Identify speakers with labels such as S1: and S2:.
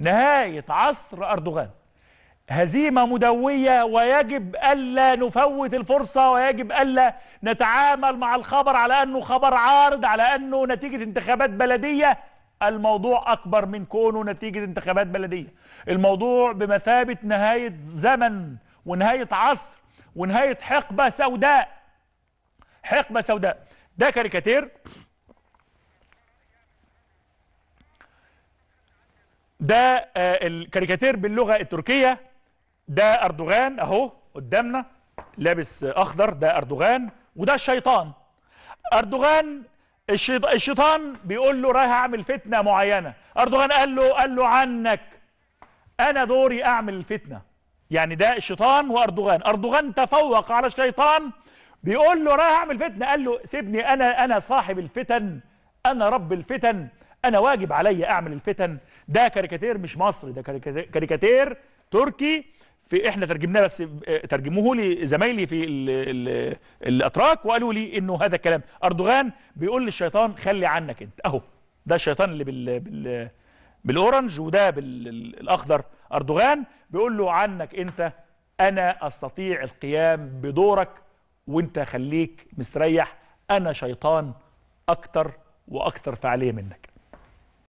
S1: نهاية عصر أردوغان هزيمة مدوية ويجب ألا نفوت الفرصة ويجب ألا نتعامل مع الخبر على أنه خبر عارض على أنه نتيجة انتخابات بلدية الموضوع أكبر من كونه نتيجة انتخابات بلدية الموضوع بمثابة نهاية زمن ونهاية عصر ونهاية حقبة سوداء حقبة سوداء ده كاريكاتير ده آه، الكاريكاتير باللغه التركيه ده اردوغان اهو قدامنا لابس اخضر ده اردوغان وده الشيطان اردوغان الشيطان بيقول له رايح اعمل فتنه معينه اردوغان قال له قال له عنك انا دوري اعمل الفتنه يعني ده الشيطان واردوغان اردوغان تفوق على الشيطان بيقول له رايح اعمل فتنه قال له سيبني انا انا صاحب الفتن انا رب الفتن انا واجب علي اعمل الفتن ده كاريكاتير مش مصري ده كاريكاتير تركي في احنا ترجمناه بس آه، ترجموه لي زمايلي في الـ الـ الاتراك وقالوا لي انه هذا الكلام اردوغان بيقول للشيطان خلي عنك انت اهو ده الشيطان اللي بالـ بالـ بالاورنج وده بالاخضر اردوغان بيقول له عنك انت انا استطيع القيام بدورك وانت خليك مستريح انا شيطان اكتر واكتر فعاليه منك